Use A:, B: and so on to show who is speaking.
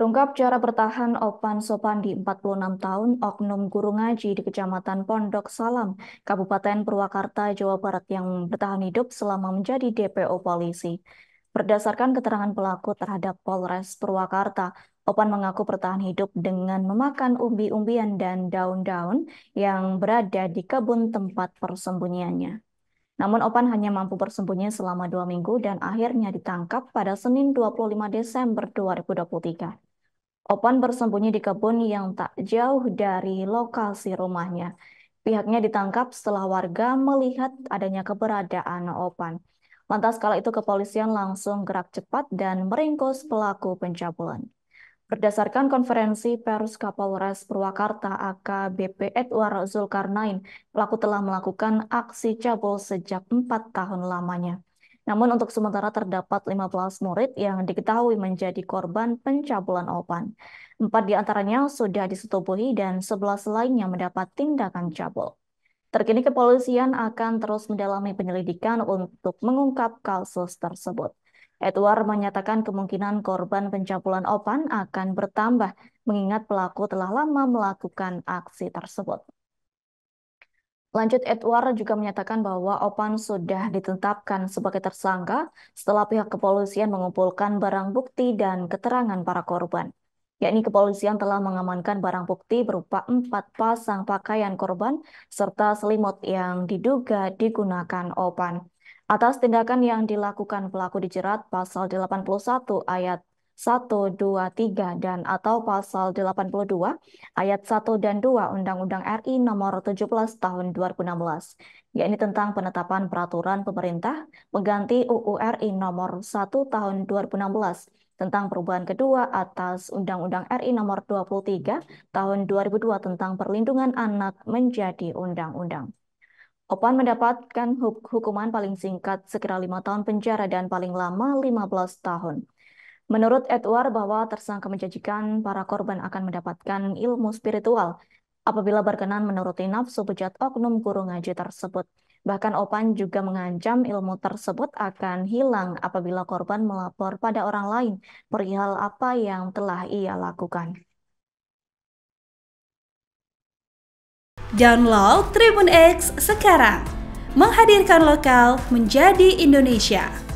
A: Terungkap cara bertahan Opan Sopandi, 46 tahun, oknum guru ngaji di Kecamatan Pondok Salam, Kabupaten Purwakarta, Jawa Barat yang bertahan hidup selama menjadi DPO polisi. Berdasarkan keterangan pelaku terhadap Polres Purwakarta, Opan mengaku bertahan hidup dengan memakan umbi-umbian dan daun-daun yang berada di kebun tempat persembunyiannya. Namun Opan hanya mampu bersembunyi selama dua minggu dan akhirnya ditangkap pada Senin 25 Desember 2023. Opan bersembunyi di kebun yang tak jauh dari lokasi rumahnya. Pihaknya ditangkap setelah warga melihat adanya keberadaan Opan. Lantas kala itu kepolisian langsung gerak cepat dan meringkus pelaku pencabulan. Berdasarkan konferensi pers Kapolres Purwakarta AKBP Edward Zulkarnain, pelaku telah melakukan aksi cabul sejak empat tahun lamanya. Namun untuk sementara terdapat 15 murid yang diketahui menjadi korban pencabulan Opan. Empat di antaranya sudah disetubuhi dan 11 lainnya mendapat tindakan cabul. Terkini kepolisian akan terus mendalami penyelidikan untuk mengungkap kasus tersebut. Edward menyatakan kemungkinan korban pencabulan Opan akan bertambah mengingat pelaku telah lama melakukan aksi tersebut. Lanjut, Edward juga menyatakan bahwa Opan sudah ditetapkan sebagai tersangka setelah pihak kepolisian mengumpulkan barang bukti dan keterangan para korban. Yakni kepolisian telah mengamankan barang bukti berupa empat pasang pakaian korban serta selimut yang diduga digunakan Opan. Atas tindakan yang dilakukan pelaku dijerat pasal 81 ayat 1, 2, 3, dan atau pasal 82 ayat 1 dan 2 Undang-Undang RI nomor 17 tahun 2016, yakni tentang penetapan peraturan pemerintah mengganti UU RI nomor 1 tahun 2016 tentang perubahan kedua atas Undang-Undang RI nomor 23 tahun 2002 tentang perlindungan anak menjadi undang-undang. Opan mendapatkan hukuman paling singkat sekitar lima tahun penjara dan paling lama 15 tahun. Menurut Edward bahwa tersangka menjanjikan para korban akan mendapatkan ilmu spiritual apabila berkenan menuruti nafsu bejat oknum guru ngaji tersebut. Bahkan Opan juga mengancam ilmu tersebut akan hilang apabila korban melapor pada orang lain perihal apa yang telah ia lakukan. Download Tribun X sekarang, menghadirkan lokal menjadi Indonesia.